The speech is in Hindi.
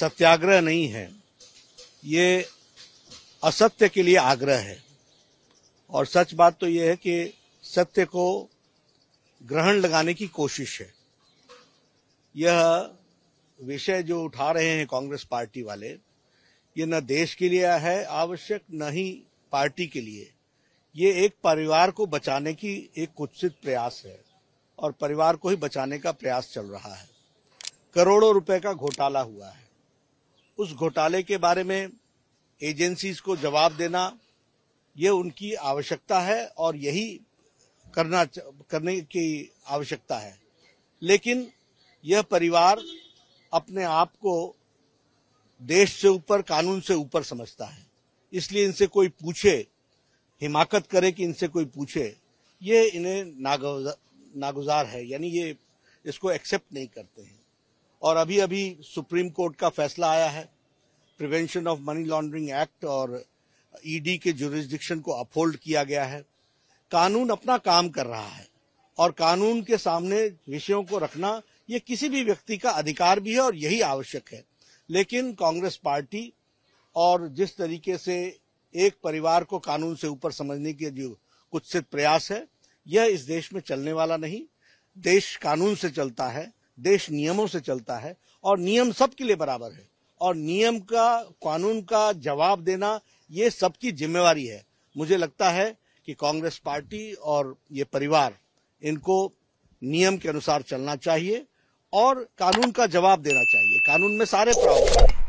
सत्याग्रह नहीं है ये असत्य के लिए आग्रह है और सच बात तो यह है कि सत्य को ग्रहण लगाने की कोशिश है यह विषय जो उठा रहे हैं कांग्रेस पार्टी वाले ये न देश के लिए है आवश्यक न ही पार्टी के लिए ये एक परिवार को बचाने की एक कुत्सित प्रयास है और परिवार को ही बचाने का प्रयास चल रहा है करोड़ों रुपए का घोटाला हुआ है उस घोटाले के बारे में एजेंसीज को जवाब देना ये उनकी आवश्यकता है और यही करना करने की आवश्यकता है लेकिन यह परिवार अपने आप को देश से ऊपर कानून से ऊपर समझता है इसलिए इनसे कोई पूछे हिमाकत करे कि इनसे कोई पूछे ये इन्हें नागुजार नागुजार है यानी ये इसको एक्सेप्ट नहीं करते हैं और अभी अभी सुप्रीम कोर्ट का फैसला आया है prevention of money laundering act और ईडी के जुरिस्डिक्शन को अपहोल्ड किया गया है कानून अपना काम कर रहा है और कानून के सामने विषयों को रखना ये किसी भी व्यक्ति का अधिकार भी है और यही आवश्यक है लेकिन कांग्रेस पार्टी और जिस तरीके से एक परिवार को कानून से ऊपर समझने के जो से प्रयास है यह इस देश में चलने वाला नहीं देश कानून से चलता है देश नियमों से चलता है और नियम सबके लिए बराबर है और नियम का कानून का जवाब देना ये सबकी जिम्मेवारी है मुझे लगता है कि कांग्रेस पार्टी और ये परिवार इनको नियम के अनुसार चलना चाहिए और कानून का जवाब देना चाहिए कानून में सारे प्रावधान